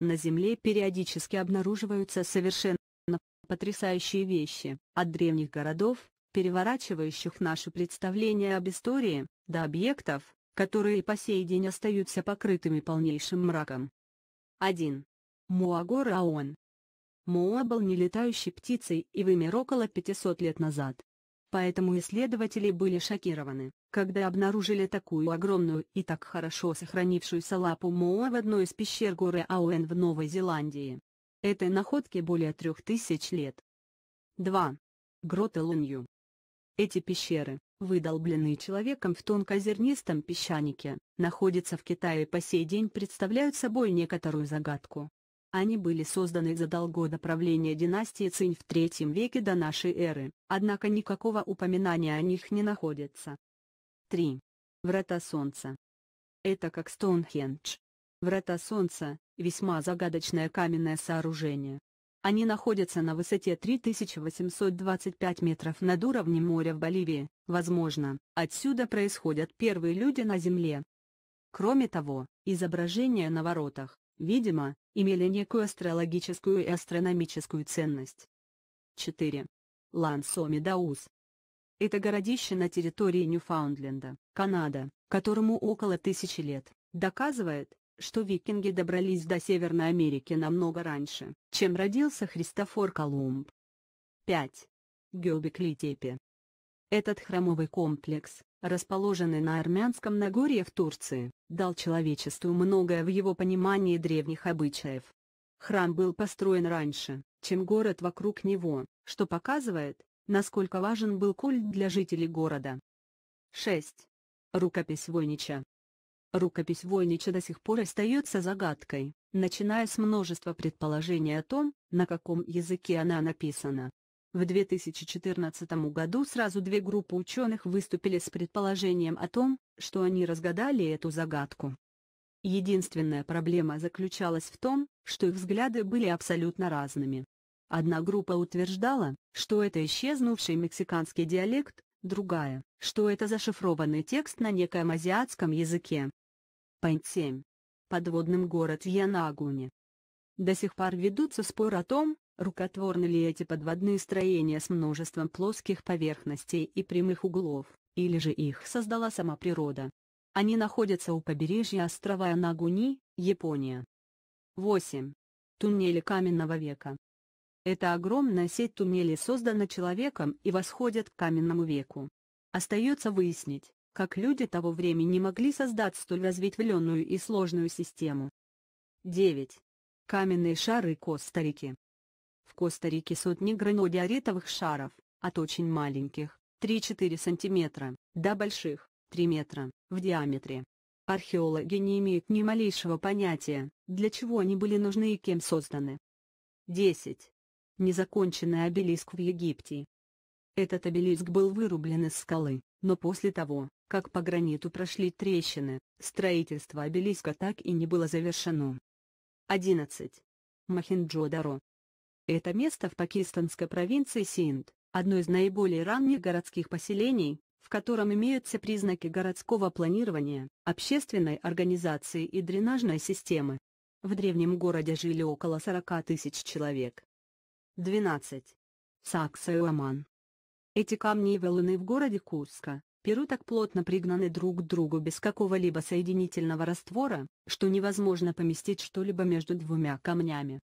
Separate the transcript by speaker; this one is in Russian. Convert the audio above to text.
Speaker 1: На Земле периодически обнаруживаются совершенно потрясающие вещи, от древних городов, переворачивающих наши представления об истории, до объектов, которые по сей день остаются покрытыми полнейшим мраком. 1. Муагор Аон Муа был нелетающей птицей и вымер около 500 лет назад поэтому исследователи были шокированы, когда обнаружили такую огромную и так хорошо сохранившуюся лапу Моа в одной из пещер горы Ауэн в Новой Зеландии. Этой находке более трех тысяч лет. 2. Гроты Лунью. Эти пещеры, выдолбленные человеком в тонкозернистом песчанике, находятся в Китае и по сей день представляют собой некоторую загадку, они были созданы задолго до правления династии Цинь в III веке до нашей эры, однако никакого упоминания о них не находится. 3. Врата Солнца. Это как Стоунхендж. Врата Солнца – весьма загадочное каменное сооружение. Они находятся на высоте 3825 метров над уровнем моря в Боливии, возможно, отсюда происходят первые люди на Земле. Кроме того, изображения на воротах, видимо, имели некую астрологическую и астрономическую ценность. 4. лансоми Это городище на территории Ньюфаундленда, Канада, которому около тысячи лет, доказывает, что викинги добрались до Северной Америки намного раньше, чем родился Христофор Колумб. 5. Гёбекли-Тепе. Этот храмовый комплекс, расположенный на Армянском Нагорье в Турции, дал человечеству многое в его понимании древних обычаев. Храм был построен раньше, чем город вокруг него, что показывает, насколько важен был культ для жителей города. 6. Рукопись Войнича Рукопись Войнича до сих пор остается загадкой, начиная с множества предположений о том, на каком языке она написана, в 2014 году сразу две группы ученых выступили с предположением о том, что они разгадали эту загадку. Единственная проблема заключалась в том, что их взгляды были абсолютно разными. Одна группа утверждала, что это исчезнувший мексиканский диалект, другая, что это зашифрованный текст на некоем азиатском языке. Пойнт 7. Подводным город Янагуни. До сих пор ведутся споры о том, Рукотворны ли эти подводные строения с множеством плоских поверхностей и прямых углов, или же их создала сама природа? Они находятся у побережья острова Нагуни, Япония. 8. Туннели каменного века. Эта огромная сеть туннелей создана человеком и восходит к каменному веку. Остается выяснить, как люди того времени могли создать столь разветвленную и сложную систему. 9. Каменные шары Коста-Рики. В Коста-Рике сотни гранодиоритовых шаров, от очень маленьких, 3-4 см, до больших, 3 метра, в диаметре. Археологи не имеют ни малейшего понятия, для чего они были нужны и кем созданы. 10. Незаконченный обелиск в Египте. Этот обелиск был вырублен из скалы, но после того, как по граниту прошли трещины, строительство обелиска так и не было завершено. 11. махинджо даро это место в пакистанской провинции Синд, одно из наиболее ранних городских поселений, в котором имеются признаки городского планирования, общественной организации и дренажной системы. В древнем городе жили около 40 тысяч человек. 12. Сакса и Оман. Эти камни и валуны в городе Куска Перу так плотно пригнаны друг к другу без какого-либо соединительного раствора, что невозможно поместить что-либо между двумя камнями.